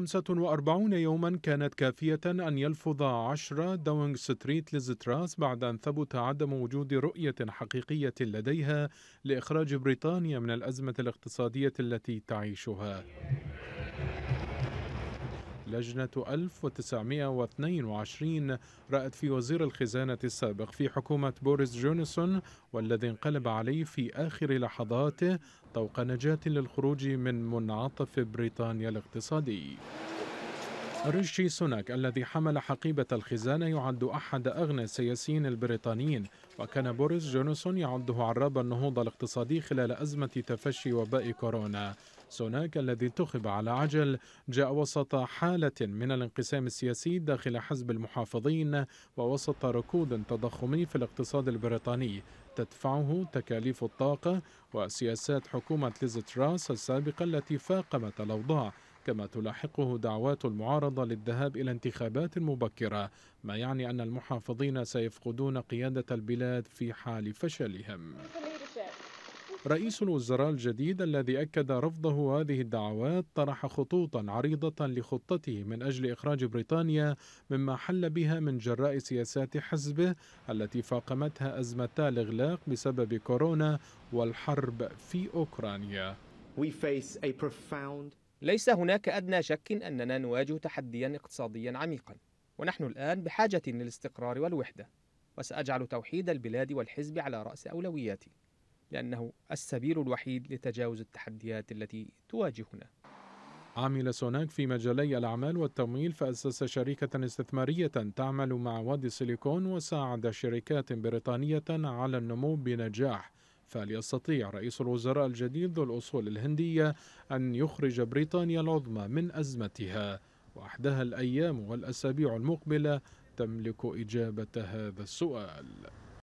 45 يوما كانت كافية أن يلفظ 10 داونغ ستريت لزتراس بعد أن ثبت عدم وجود رؤية حقيقية لديها لإخراج بريطانيا من الأزمة الاقتصادية التي تعيشها لجنة 1922 رأت في وزير الخزانة السابق في حكومة بوريس جونسون والذي انقلب عليه في آخر لحظاته طوق نجاة للخروج من منعطف بريطانيا الاقتصادي ريشي سوناك الذي حمل حقيبة الخزانة يعد أحد أغنى السياسيين البريطانيين وكان بوريس جونسون يعده عراب النهوض الاقتصادي خلال أزمة تفشي وباء كورونا سوناك الذي انتخب على عجل جاء وسط حالة من الانقسام السياسي داخل حزب المحافظين ووسط ركود تضخمي في الاقتصاد البريطاني تدفعه تكاليف الطاقة وسياسات حكومة تراس السابقة التي فاقمت الأوضاع كما تلاحقه دعوات المعارضة للذهاب إلى انتخابات مبكرة ما يعني أن المحافظين سيفقدون قيادة البلاد في حال فشلهم رئيس الوزراء الجديد الذي أكد رفضه هذه الدعوات طرح خطوطا عريضة لخطته من أجل إخراج بريطانيا مما حل بها من جراء سياسات حزبه التي فاقمتها أزمتا الإغلاق بسبب كورونا والحرب في أوكرانيا ليس هناك أدنى شك أننا نواجه تحديا اقتصاديا عميقا ونحن الآن بحاجة للاستقرار والوحدة وسأجعل توحيد البلاد والحزب على رأس أولوياتي لأنه السبيل الوحيد لتجاوز التحديات التي تواجهنا عمل سوناك في مجالي الأعمال والتمويل فأسس شركة استثمارية تعمل مع وادي سيليكون وساعد شركات بريطانية على النمو بنجاح فليستطيع رئيس الوزراء الجديد ذو الأصول الهندية أن يخرج بريطانيا العظمى من أزمتها وأحدها الأيام والأسابيع المقبلة تملك إجابة هذا السؤال